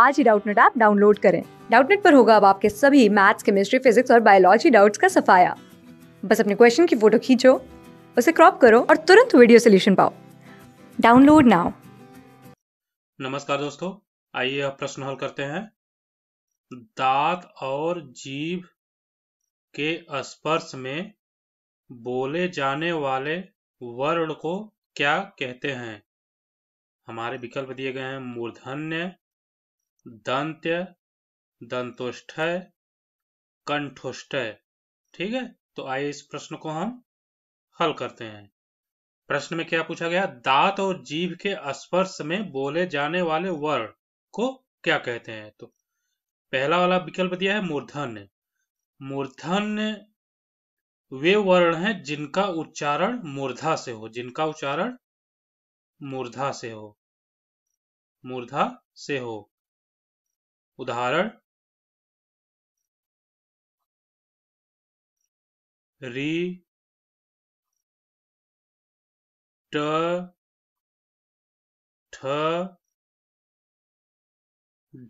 आज ही Doubtnut app download करें डाउटनेट पर होगा अब आपके सभी मैथ्स केमिस्ट्री फिजिक्स और बायोलॉजी डाउट्स का सफाया बस अपने क्वेश्चन की फोटो खींचो उसे क्रॉप करो और तुरंत वीडियो सोल्यूशन पाओ डाउनलोड नाउ नमस्कार दोस्तों आइए अब प्रश्न हल करते हैं दांत और जीभ के स्पर्श में बोले जाने वाले वर्ण को क्या कहते हैं हमारे विकल्प दिए गए हैं मूर्धन्य दंत्य दंतोष्ठय कंठोष्ठ ठीक है तो आइए इस प्रश्न को हम हल करते हैं प्रश्न में क्या पूछा गया दांत और जीभ के स्पर्श में बोले जाने वाले वर्ण को क्या कहते हैं तो पहला वाला विकल्प दिया है मूर्धन्य मूर्धन्य वे वर्ण हैं जिनका उच्चारण मूर्धा से हो जिनका उच्चारण मूर्धा से हो मूर्धा से हो उदाहरण री ट ठ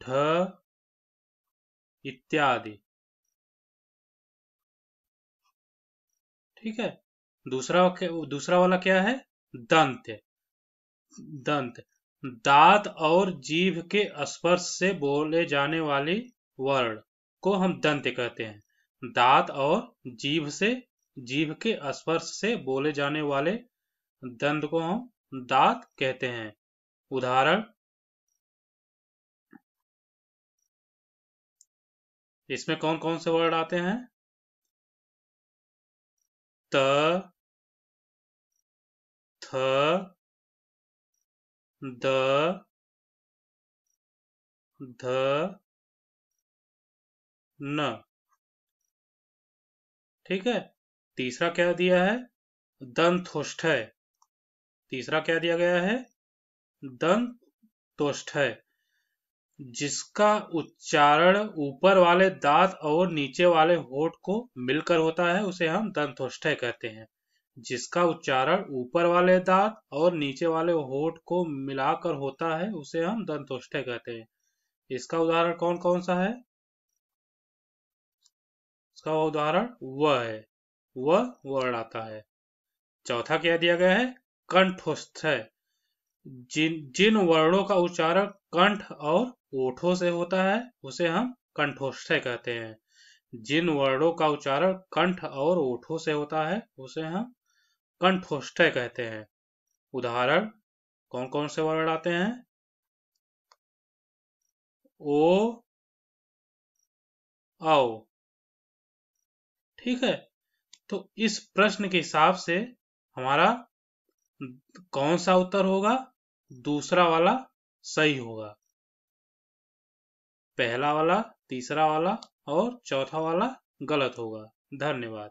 ढ इत्यादि ठीक है दूसरा दूसरा वाला क्या है दंत दंत दांत और जीभ के स्पर्श से बोले जाने वाले वर्ण को हम दंत कहते हैं दांत और जीभ से जीभ के स्पर्श से बोले जाने वाले दंत को हम दांत कहते हैं उदाहरण इसमें कौन कौन से वर्ड आते हैं त थ the the न ठीक है तीसरा क्या दिया है दंतुष्ठ है तीसरा क्या दिया गया है दंतुष्ठ है जिसका उच्चारण ऊपर वाले दांत और नीचे वाले होठ को मिलकर होता है उसे हम दंतुष्ठ कहते हैं जिसका उच्चारण ऊपर वाले दांत और नीचे वाले होठ को मिलाकर होता है उसे हम दंतोष्ठ कहते हैं इसका उदाहरण कौन कौन सा है इसका उदाहरण व है व वर्ण आता है चौथा क्या दिया गया है है जिन जिन वर्णों का उच्चारण कंठ और ओठों से होता है उसे हम कंठोष्ठ कहते हैं जिन वर्णों का उच्चारण कंठ और ओठों से होता है उसे हम कंठोष्ठय कहते हैं उदाहरण कौन कौन से वर्ण आते हैं ओ आओ ठीक है तो इस प्रश्न के हिसाब से हमारा कौन सा उत्तर होगा दूसरा वाला सही होगा पहला वाला तीसरा वाला और चौथा वाला गलत होगा धन्यवाद